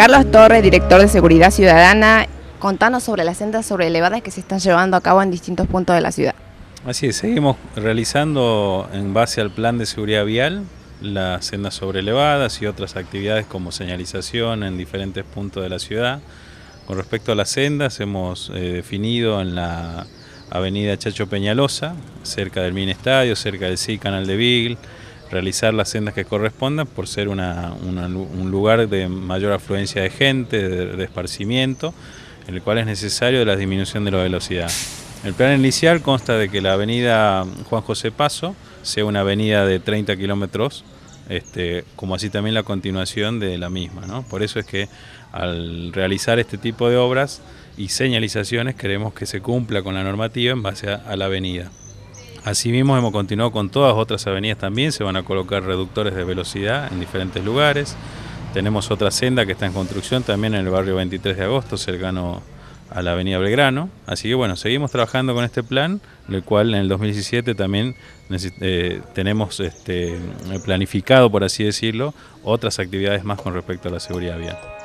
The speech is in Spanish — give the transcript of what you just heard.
Carlos Torres, director de Seguridad Ciudadana, contanos sobre las sendas sobre que se están llevando a cabo en distintos puntos de la ciudad. Así es, seguimos realizando en base al plan de seguridad vial las sendas sobrelevadas y otras actividades como señalización en diferentes puntos de la ciudad. Con respecto a las sendas, hemos eh, definido en la avenida Chacho Peñalosa, cerca del Minestadio, cerca del CIC Canal de Vigil, realizar las sendas que correspondan por ser un lugar de mayor afluencia de gente, de, esparcimiento, en el cual es necesario la disminución de la velocidad. El plan inicial consta de que la avenida Juan José Paso sea una avenida de 30 kilómetros, este, como así también la continuación de la misma. Por eso es que al realizar este tipo de obras y señalizaciones queremos que se cumpla con la normativa en base a la avenida. Asimismo, hemos continuado con todas otras avenidas también, se van a colocar reductores de velocidad en diferentes lugares. Tenemos otra senda que está en construcción también en el barrio 23 de agosto, cercano a la avenida Belgrano. Así que bueno, seguimos trabajando con este plan, el cual en el 2017 también eh, tenemos este, planificado, por así decirlo, otras actividades más con respecto a la seguridad vial.